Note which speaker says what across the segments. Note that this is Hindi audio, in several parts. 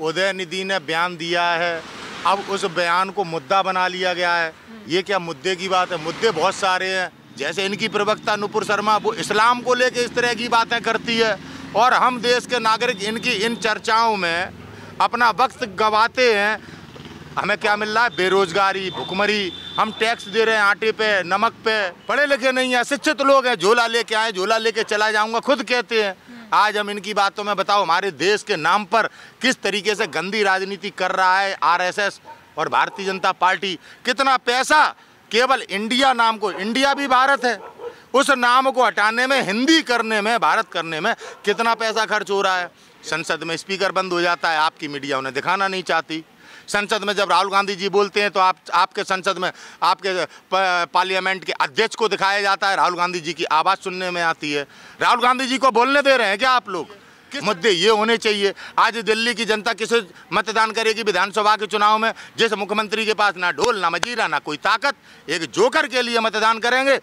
Speaker 1: उदय निधि ने बयान दिया है अब उस बयान को मुद्दा बना लिया गया है ये क्या मुद्दे की बात है मुद्दे बहुत सारे हैं जैसे इनकी प्रवक्ता नुपुर शर्मा वो इस्लाम को लेके इस तरह की बातें करती है और हम देश के नागरिक इनकी इन चर्चाओं में अपना वक्त गवाते हैं हमें क्या मिल रहा है बेरोजगारी भुखमरी हम टैक्स दे रहे हैं आटे पे नमक पे पढ़े लिखे नहीं है शिक्षित लोग हैं झोला लेके आए झोला लेके चला जाऊंगा खुद कहते हैं आज हम इनकी बातों में बताओ हमारे देश के नाम पर किस तरीके से गंदी राजनीति कर रहा है आरएसएस और भारतीय जनता पार्टी कितना पैसा केवल इंडिया नाम को इंडिया भी भारत है उस नाम को हटाने में हिंदी करने में भारत करने में कितना पैसा खर्च हो रहा है संसद में स्पीकर बंद हो जाता है आपकी मीडिया उन्हें दिखाना नहीं चाहती संसद में जब राहुल गांधी जी बोलते हैं तो आप आपके संसद में आपके पार्लियामेंट के अध्यक्ष को दिखाया जाता है राहुल गांधी जी की आवाज़ सुनने में आती है राहुल गांधी जी को बोलने दे रहे हैं क्या आप लोग मुद्दे ये होने चाहिए आज दिल्ली की जनता किसे मतदान करेगी विधानसभा के चुनाव में जिस मुख्यमंत्री के पास ना ढोल ना मजीरा ना कोई ताकत एक जोकर के लिए मतदान करेंगे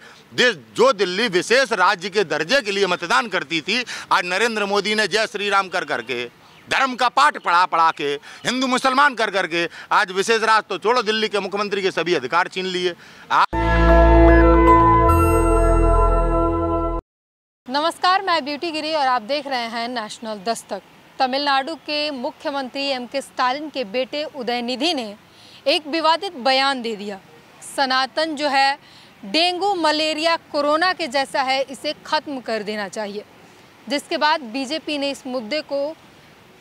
Speaker 1: जो दिल्ली विशेष राज्य के दर्जे के लिए मतदान करती थी आज नरेंद्र मोदी ने जय श्री राम कर करके धर्म का पाठ पढ़ा पढ़ा के हिंदू मुसलमान कर करके आज विशेष राज तो छोड़ो दिल्ली के मुख्यमंत्री के सभी अधिकार छीन लिए
Speaker 2: नमस्कार मैं ब्यूटी गिरी और आप देख रहे हैं नेशनल दस्तक तमिलनाडु के मुख्यमंत्री एम के स्टालिन के बेटे उदयनिधि ने एक विवादित बयान दे दिया सनातन जो है डेंगू मलेरिया कोरोना के जैसा है इसे ख़त्म कर देना चाहिए जिसके बाद बीजेपी ने इस मुद्दे को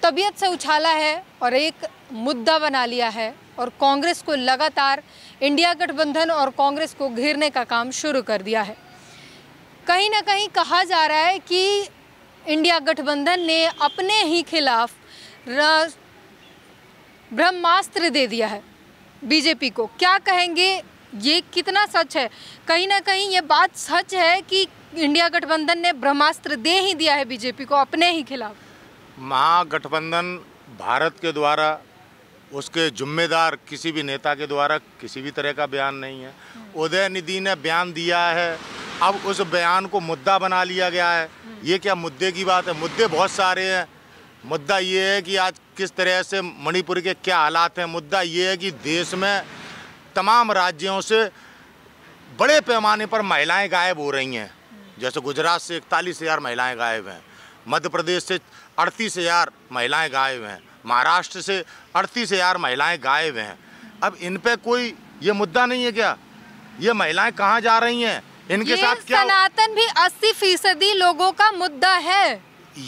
Speaker 2: तबीयत से उछाला है और एक मुद्दा बना लिया है और कांग्रेस को लगातार इंडिया गठबंधन और कांग्रेस को घेरने का काम शुरू कर दिया है कहीं ना कहीं कहा जा रहा है कि इंडिया गठबंधन ने अपने ही खिलाफ ब्रह्मास्त्र दे दिया है बीजेपी को क्या कहेंगे ये कितना सच है कहीं ना कहीं ये बात सच है कि इंडिया गठबंधन ने ब्रह्मास्त्र दे ही दिया है बीजेपी को अपने ही खिलाफ
Speaker 1: महागठबंधन भारत के द्वारा उसके जुम्मेदार किसी भी नेता के द्वारा किसी भी तरह का बयान नहीं है उदय निधि ने बयान दिया है अब उस बयान को मुद्दा बना लिया गया है ये क्या मुद्दे की बात है मुद्दे बहुत सारे हैं मुद्दा ये है कि आज किस तरह से मणिपुर के क्या हालात हैं मुद्दा ये है कि देश में तमाम राज्यों से बड़े पैमाने पर महिलाएं गायब हो रही हैं जैसे गुजरात से इकतालीस हज़ार महिलाएँ गायब हैं मध्य प्रदेश से अड़तीस हज़ार महिलाएँ गायब हैं महाराष्ट्र से अड़तीस हज़ार महिलाएँ गायब हैं अब इन पर कोई ये मुद्दा नहीं है क्या ये महिलाएं कहाँ जा रही हैं इनके साथ क्या
Speaker 2: सनातन भी अस्सी फीसदी लोगों का मुद्दा है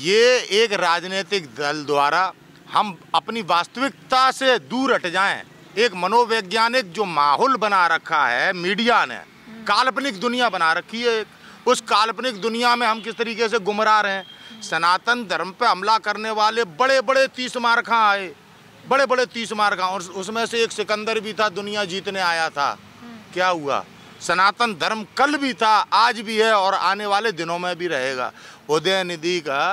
Speaker 1: ये एक राजनीतिक दल द्वारा हम अपनी वास्तविकता से दूर हट जाएं एक मनोवैज्ञानिक जो माहौल बना रखा है मीडिया ने हम्म। काल्पनिक दुनिया बना रखी है उस काल्पनिक दुनिया में हम किस तरीके से गुमरा रहे हैं सनातन धर्म पर हमला करने वाले बड़े बड़े तीस मारखा आए बड़े बड़े तीस मारखा और उसमें से एक सिकंदर भी था दुनिया जीतने आया था हम्म। क्या हुआ सनातन धर्म कल भी था आज भी है और आने वाले दिनों में भी रहेगा उदय निधि का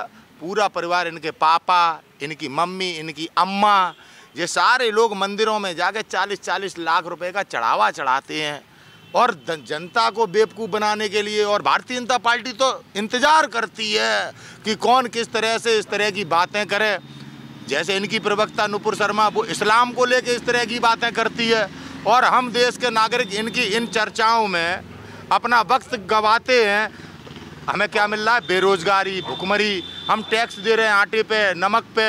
Speaker 1: पूरा परिवार इनके पापा इनकी मम्मी इनकी अम्मा ये सारे लोग मंदिरों में जाके 40-40 लाख रुपए का चढ़ावा चढ़ाते हैं और जनता को बेवकूफ़ बनाने के लिए और भारतीय जनता पार्टी तो इंतज़ार करती है कि कौन किस तरह से इस तरह की बातें करे जैसे इनकी प्रवक्ता नुपुर शर्मा वो इस्लाम को लेके इस तरह की बातें करती है और हम देश के नागरिक इनकी इन चर्चाओं में अपना वक्त गवाते हैं हमें क्या मिल रहा है बेरोजगारी भुखमरी हम टैक्स दे रहे हैं आटे पे नमक पे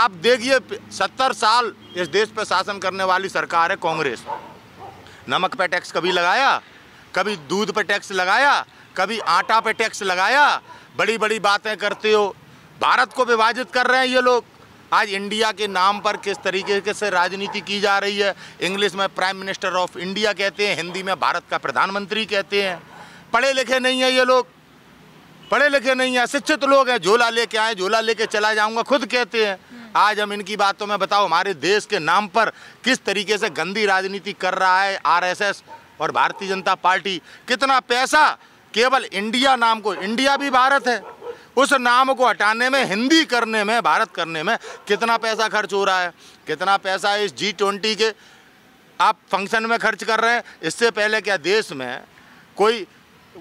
Speaker 1: आप देखिए सत्तर साल इस देश पर शासन करने वाली सरकार है कांग्रेस नमक पे टैक्स कभी लगाया कभी दूध पे टैक्स लगाया कभी आटा पे टैक्स लगाया बड़ी बड़ी बातें करते हो भारत को विभाजित कर रहे हैं ये लोग आज इंडिया के नाम पर किस तरीके से राजनीति की जा रही है इंग्लिश में प्राइम मिनिस्टर ऑफ इंडिया कहते हैं हिंदी में भारत का प्रधानमंत्री कहते हैं पढ़े लिखे नहीं हैं ये लोग पढ़े लिखे नहीं हैं शिक्षित लोग हैं झोला लेके आए झोला लेके चला जाऊंगा खुद कहते हैं आज हम इनकी बातों में बताओ हमारे देश के नाम पर किस तरीके से गंदी राजनीति कर रहा है आरएसएस और भारतीय जनता पार्टी कितना पैसा केवल इंडिया नाम को इंडिया भी भारत है उस नाम को हटाने में हिंदी करने में भारत करने में कितना पैसा खर्च हो रहा है कितना पैसा इस जी ट्वेंटी के आप फंक्शन में खर्च कर रहे हैं इससे पहले क्या देश में कोई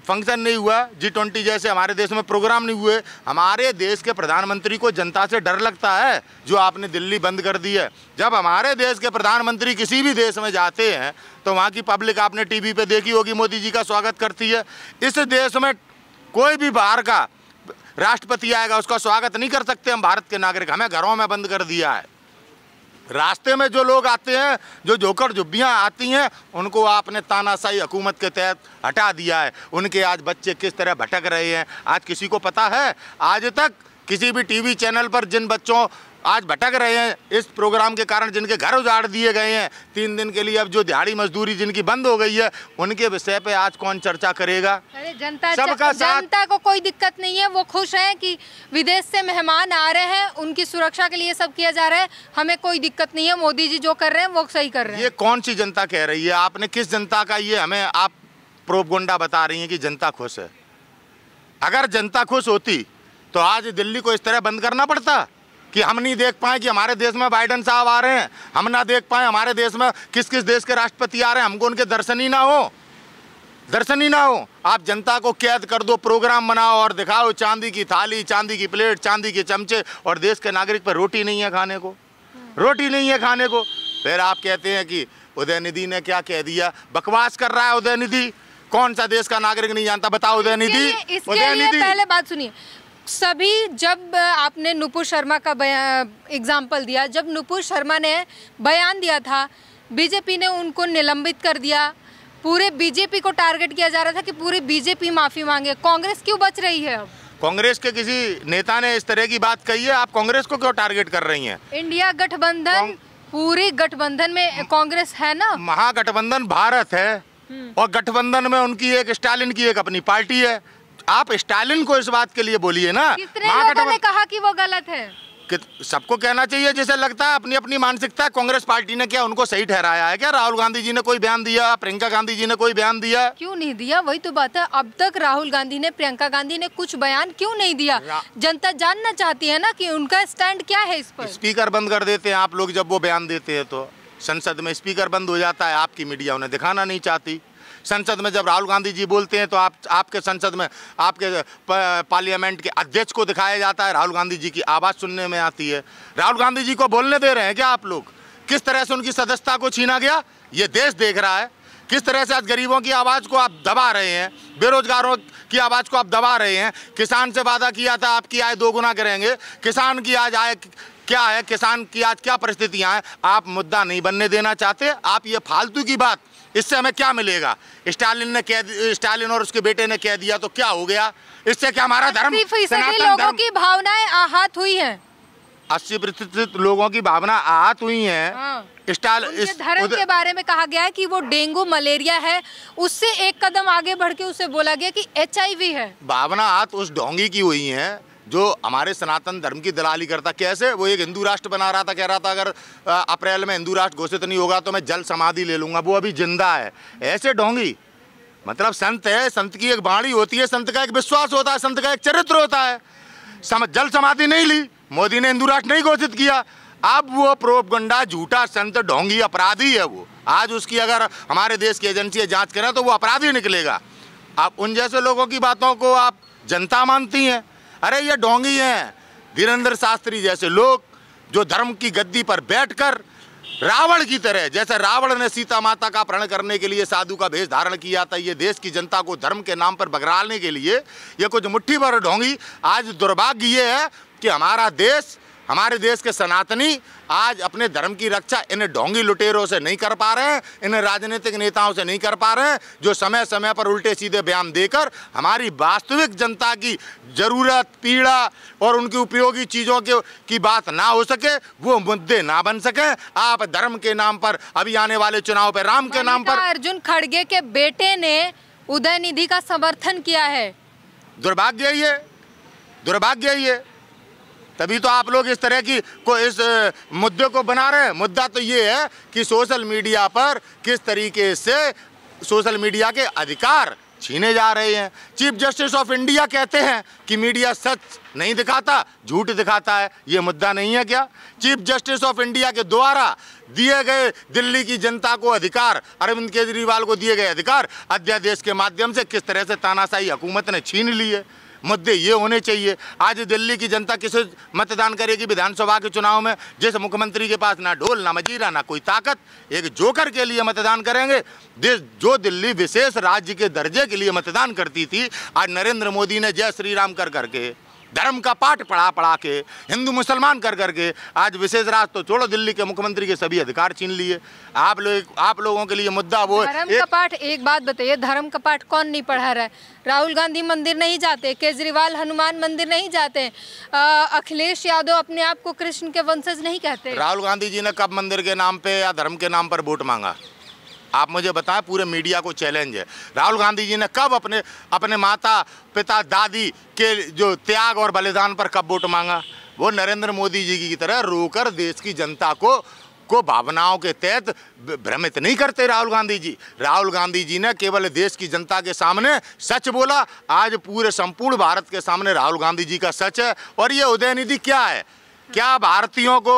Speaker 1: फंक्शन नहीं हुआ जी ट्वेंटी जैसे हमारे देश में प्रोग्राम नहीं हुए हमारे देश के प्रधानमंत्री को जनता से डर लगता है जो आपने दिल्ली बंद कर दी है जब हमारे देश के प्रधानमंत्री किसी भी देश में जाते हैं तो वहाँ की पब्लिक आपने टीवी पे देखी होगी मोदी जी का स्वागत करती है इस देश में कोई भी बाहर का राष्ट्रपति आएगा उसका स्वागत नहीं कर सकते हम भारत के नागरिक हमें घरों में बंद कर दिया है रास्ते में जो लोग आते हैं जो जोकर जुब्बियाँ आती हैं उनको आपने तानाशाही हुकूमत के तहत हटा दिया है उनके आज बच्चे किस तरह भटक रहे हैं आज किसी को पता है आज तक किसी भी टीवी चैनल पर जिन बच्चों आज भटक रहे हैं इस प्रोग्राम के कारण जिनके घर उजाड़ दिए गए हैं तीन दिन के लिए अब जो दिहाड़ी मजदूरी जिनकी बंद हो गई है उनके विषय पे आज कौन चर्चा करेगा
Speaker 2: अरे जनता सबका जनता को कोई दिक्कत नहीं है वो खुश हैं कि विदेश से मेहमान आ रहे हैं उनकी सुरक्षा के लिए सब किया जा रहा है हमें कोई दिक्कत नहीं है मोदी जी जो कर रहे हैं वो सही कर रहे हैं ये
Speaker 1: कौन सी जनता कह रही है आपने किस जनता का ये हमें आप प्रोपगुंडा बता रही है की जनता खुश है अगर जनता खुश होती तो आज दिल्ली को इस तरह बंद करना पड़ता कि हम नहीं देख पाए कि हमारे देश में बाइडन साहब आ रहे हैं हम ना देख पाए हमारे देश में किस किस देश के राष्ट्रपति आ रहे हैं हमको उनके दर्शन ही ना हो दर्शन ही ना हो आप जनता को कैद कर दो प्रोग्राम बनाओ और दिखाओ चांदी की थाली चांदी की प्लेट चांदी के चमचे और देश के नागरिक पर रोटी नहीं है खाने को रोटी नहीं है खाने को फिर आप कहते हैं कि उदयनिधि ने क्या कह दिया बकवास कर रहा है उदयनिधि कौन सा देश का नागरिक नहीं जानता बताओ उदयनिधि उदयनिधि पहले
Speaker 2: बात सुनिए सभी जब आपने नुपुर शर्मा का एग्ज़ाम्पल दिया जब नुपुर शर्मा ने बयान दिया था बीजेपी ने उनको निलंबित कर दिया पूरे बीजेपी को टारगेट किया जा रहा था कि पूरी बीजेपी माफ़ी मांगे कांग्रेस क्यों बच रही है अब
Speaker 1: कांग्रेस के किसी नेता ने इस तरह की बात कही है आप कांग्रेस को क्यों टारगेट कर रही हैं
Speaker 2: इंडिया गठबंधन पूरी गठबंधन में हम्म। कांग्रेस है ना
Speaker 1: महागठबंधन भारत है हम्म। और गठबंधन में उनकी एक स्टालिन की एक अपनी पार्टी है आप स्टालिन को इस बात के लिए बोलिए ना
Speaker 2: लोगों ने कहा कि वो गलत है
Speaker 1: सबको कहना चाहिए जैसे लगता है अपनी अपनी मानसिकता कांग्रेस पार्टी ने क्या उनको सही ठहराया है क्या राहुल गांधी जी ने कोई बयान दिया प्रियंका गांधी जी ने कोई बयान दिया
Speaker 2: क्यों नहीं दिया वही तो बात है अब तक राहुल गांधी ने प्रियंका गांधी ने कुछ बयान क्यों नहीं दिया जनता जानना चाहती है ना कि उनका स्टैंड क्या है इस पर
Speaker 1: स्पीकर बंद कर देते हैं आप लोग जब वो बयान देते हैं तो संसद में स्पीकर बंद हो जाता है आपकी मीडिया उन्हें दिखाना नहीं चाहती संसद में जब राहुल गांधी जी बोलते हैं तो आप आपके संसद में आपके पार्लियामेंट के अध्यक्ष को दिखाया जाता है राहुल गांधी जी की आवाज़ सुनने में आती है राहुल गांधी जी को बोलने दे रहे हैं क्या आप लोग किस तरह से उनकी सदस्यता को छीना गया ये देश देख रहा है किस तरह से आज गरीबों की आवाज़ को आप दबा रहे हैं बेरोजगारों की आवाज़ को आप दबा रहे हैं किसान से वादा किया था आपकी आय दोगुना करेंगे किसान की आज आय क्या है किसान की आज क्या परिस्थितियां हैं आप मुद्दा नहीं बनने देना चाहते आप ये फालतू की बात इससे हमें क्या मिलेगा स्टालिन ने कह स्टालिन और उसके बेटे ने कह दिया तो क्या हो गया इससे क्या हमारा धर्म लोगों
Speaker 2: की भावनाएं आहत हुई है
Speaker 1: अस्सी प्रतिशत लोगों की भावना आहत हुई है हाँ। स्टाल इस धर्म के
Speaker 2: बारे में कहा गया है कि वो डेंगू मलेरिया है उससे एक कदम आगे बढ़ के उसे बोला गया कि एच है
Speaker 1: भावना आहत उस ढोंगी की हुई है जो हमारे सनातन धर्म की दलाली करता कैसे वो एक हिंदू राष्ट्र बना रहा था कह रहा था अगर अप्रैल में हिंदू राष्ट्र घोषित नहीं होगा तो मैं जल समाधि ले लूँगा वो अभी जिंदा है ऐसे ढोंगी मतलब संत है संत की एक बाणी होती है संत का एक विश्वास होता है संत का एक चरित्र होता है सम, जल समाधि नहीं ली मोदी ने हिंदू राष्ट्र नहीं घोषित किया अब वो प्रोपगंडा झूठा संत ढोंगी अपराधी है वो आज उसकी अगर हमारे देश की एजेंसी जांच करें तो वो अपराधी निकलेगा आप उन जैसे लोगों की बातों को आप जनता मानती हैं अरे ये डोंगी हैं धीरेन्द्र शास्त्री जैसे लोग जो धर्म की गद्दी पर बैठकर रावण की तरह जैसे रावण ने सीता माता का प्रण करने के लिए साधु का भेष धारण किया था ये देश की जनता को धर्म के नाम पर बघराने के लिए ये कुछ मुट्ठी भर ढोंगी आज दुर्भाग्य ये है कि हमारा देश हमारे देश के सनातनी आज अपने धर्म की रक्षा इन ढोंगी लुटेरों से नहीं कर पा रहे हैं इन राजनीतिक नेताओं से नहीं कर पा रहे हैं जो समय समय पर उल्टे सीधे बयान देकर हमारी वास्तविक जनता की ज़रूरत पीड़ा और उनकी उपयोगी चीज़ों के की बात ना हो सके वो मुद्दे ना बन सके आप धर्म के नाम पर अभी आने वाले चुनाव पर राम के नाम पर
Speaker 2: अर्जुन खड़गे के बेटे ने उदय निधि का समर्थन किया है
Speaker 1: दुर्भाग्य ये दुर्भाग्य ये तभी तो आप लोग इस तरह की को इस मुद्दे को बना रहे हैं मुद्दा तो ये है कि सोशल मीडिया पर किस तरीके से सोशल मीडिया के अधिकार छीने जा रहे हैं चीफ जस्टिस ऑफ इंडिया कहते हैं कि मीडिया सच नहीं दिखाता झूठ दिखाता है ये मुद्दा नहीं है क्या चीफ जस्टिस ऑफ इंडिया के द्वारा दिए गए दिल्ली की जनता को अधिकार अरविंद केजरीवाल को दिए गए अधिकार अध्यादेश के माध्यम से किस तरह से तानाशाही हुकूमत ने छीन लिए मुद्दे ये होने चाहिए आज दिल्ली की जनता किसे मतदान करेगी विधानसभा के चुनाव में जिस मुख्यमंत्री के पास ना ढोल ना मजीरा ना कोई ताकत एक जोकर के लिए मतदान करेंगे जो दिल्ली विशेष राज्य के दर्जे के लिए मतदान करती थी आज नरेंद्र मोदी ने जय श्री राम कर करके धर्म का पाठ पढ़ा पढ़ा के हिंदू मुसलमान कर कर के आज विशेष राज तो छोड़ो दिल्ली के मुख्यमंत्री के सभी अधिकार छीन लिए आप लोग आप लोगों के लिए मुद्दा वो धर्म एक... का
Speaker 2: पाठ एक बात बताइए धर्म का पाठ कौन नहीं पढ़ा रहा है राहुल गांधी मंदिर नहीं जाते केजरीवाल हनुमान मंदिर नहीं जाते अखिलेश यादव अपने आप को कृष्ण के वंशज नहीं कहते राहुल गांधी
Speaker 1: जी ने कब मंदिर के नाम पे या धर्म के नाम पर वोट मांगा आप मुझे बताएं पूरे मीडिया को चैलेंज है राहुल गांधी जी ने कब अपने अपने माता पिता दादी के जो त्याग और बलिदान पर कब वोट मांगा वो नरेंद्र मोदी जी की तरह रोकर देश की जनता को को भावनाओं के तहत भ्रमित नहीं करते राहुल गांधी जी राहुल गांधी जी ने केवल देश की जनता के सामने सच बोला आज पूरे संपूर्ण भारत के सामने राहुल गांधी जी का सच है और ये उदयनिधि क्या है क्या भारतीयों को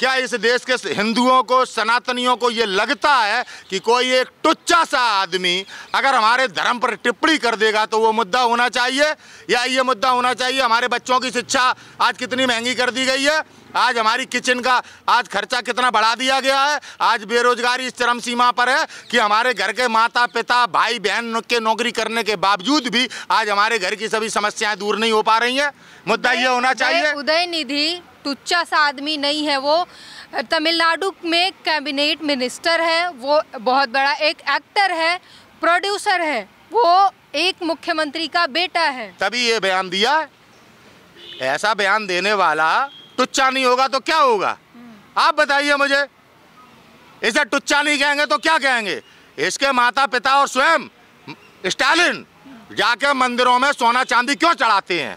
Speaker 1: क्या इस देश के हिंदुओं को सनातनियों को ये लगता है कि कोई एक टुच्चा सा आदमी अगर हमारे धर्म पर टिप्पणी कर देगा तो वो मुद्दा होना चाहिए या ये मुद्दा होना चाहिए हमारे बच्चों की शिक्षा आज कितनी महंगी कर दी गई है आज हमारी किचन का आज खर्चा कितना बढ़ा दिया गया है आज बेरोजगारी इस चरम सीमा पर है कि हमारे घर के माता पिता भाई बहन के नौकरी करने के बावजूद भी आज हमारे घर की सभी समस्याएं दूर नहीं हो पा रही हैं मुद्दा ये होना चाहिए
Speaker 2: उदय निधि टुच्चा सा आदमी नहीं है वो तमिलनाडु में कैबिनेट मिनिस्टर है वो बहुत बड़ा एक एक्टर है प्रोड्यूसर है वो एक मुख्यमंत्री का बेटा है
Speaker 1: तभी ये बयान दिया ऐसा बयान देने वाला टुच्चा नहीं होगा तो क्या होगा हम्म। आप बताइए मुझे इसे टुच्चा नहीं कहेंगे तो क्या कहेंगे इसके माता पिता और स्वयं स्टालिन जाके मंदिरों में सोना चांदी क्यों चढ़ाते हैं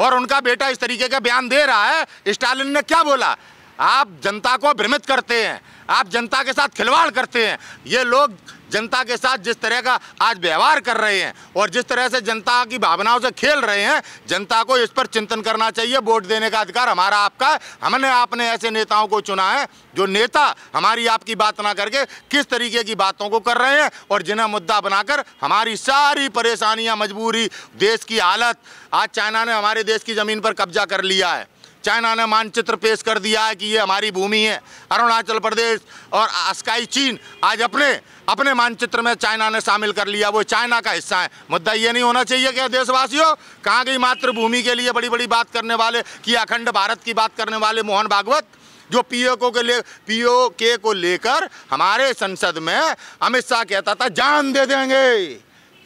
Speaker 1: और उनका बेटा इस तरीके का बयान दे रहा है स्टालिन ने क्या बोला आप जनता को भ्रमित करते हैं आप जनता के साथ खिलवाड़ करते हैं ये लोग जनता के साथ जिस तरह का आज व्यवहार कर रहे हैं और जिस तरह से जनता की भावनाओं से खेल रहे हैं जनता को इस पर चिंतन करना चाहिए वोट देने का अधिकार हमारा आपका है हमने आपने ऐसे नेताओं को चुना है जो नेता हमारी आपकी बात ना करके किस तरीके की बातों को कर रहे हैं और जिन्हें मुद्दा बनाकर हमारी सारी परेशानियाँ मजबूरी देश की हालत आज चाइना ने हमारे देश की ज़मीन पर कब्जा कर लिया है चाइना ने मानचित्र पेश कर दिया है कि ये हमारी भूमि है अरुणाचल प्रदेश और अस्काई चीन आज अपने अपने मानचित्र में चाइना ने शामिल कर लिया वो चाइना का हिस्सा है मुद्दा ये नहीं होना चाहिए कि देशवासियों कहाँ गई मातृभूमि के लिए बड़ी बड़ी बात करने वाले कि अखंड भारत की बात करने वाले मोहन भागवत जो पीओके के ओ के को लेकर हमारे संसद में अमित शाह कहता था जान दे देंगे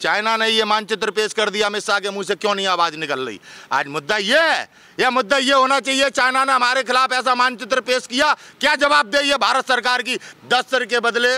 Speaker 1: चाइना ने ये मानचित्र पेश कर दिया अमित शाह के मुंह से क्यों नहीं आवाज़ निकल रही आज मुद्दा ये है यह मुद्दा ये होना चाहिए चाइना ने हमारे खिलाफ ऐसा मानचित्र पेश किया क्या जवाब दे ये भारत सरकार की दस सर के बदले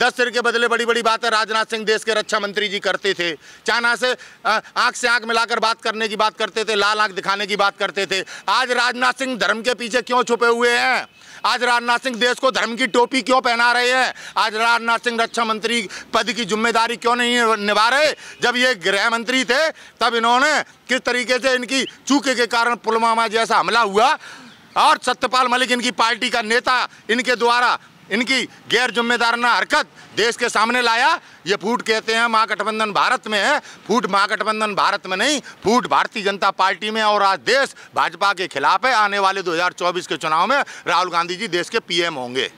Speaker 1: दस सिर के बदले बड़ी बड़ी बातें राजनाथ सिंह देश के रक्षा मंत्री जी करते थे चाइना से आंख से आंख मिलाकर बात करने की बात करते थे लाल आंख दिखाने की बात करते थे आज राजनाथ सिंह धर्म के पीछे क्यों छुपे हुए हैं आज राजनाथ सिंह देश को धर्म की टोपी क्यों पहना रहे हैं आज राजनाथ सिंह रक्षा मंत्री पद की जिम्मेदारी क्यों नहीं निभा रहे जब ये गृह मंत्री थे तब इन्होंने किस तरीके से इनकी चूके के कारण पुलवामा जैसा हमला हुआ और सत्यपाल मलिक इनकी पार्टी का नेता इनके द्वारा इनकी गैर जिम्मेदाराना हरकत देश के सामने लाया ये फूट कहते हैं महागठबंधन भारत में है फूट महागठबंधन भारत में नहीं फूट भारतीय जनता पार्टी में और आज देश भाजपा के खिलाफ है आने वाले 2024 के चुनाव में राहुल गांधी जी देश के पीएम होंगे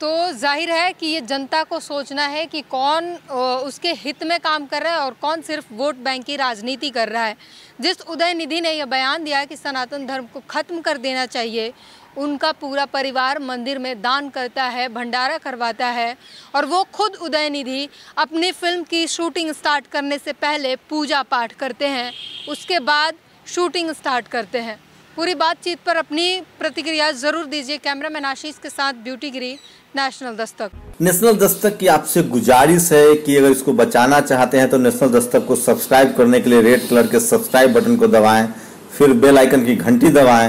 Speaker 2: तो जाहिर है कि ये जनता को सोचना है कि कौन उसके हित में काम कर रहा है और कौन सिर्फ वोट बैंक की राजनीति कर रहा है जिस उदय निधि ने यह बयान दिया कि सनातन धर्म को ख़त्म कर देना चाहिए उनका पूरा परिवार मंदिर में दान करता है भंडारा करवाता है और वो खुद उदयनिधि अपनी फिल्म की शूटिंग स्टार्ट करने से पहले पूजा पाठ करते हैं उसके बाद शूटिंग स्टार्ट करते हैं पूरी बातचीत पर अपनी प्रतिक्रिया जरूर दीजिए कैमरामैन आशीष के साथ beauty Giri national Dastak
Speaker 1: national Dastak की आपसे गुजारिश है कि अगर इसको बचाना चाहते हैं तो नेशनल दस्तक को सब्सक्राइब करने के लिए रेड कलर के सब्सक्राइब बटन को दबाएं फिर बेल आइकन की घंटी दबाएं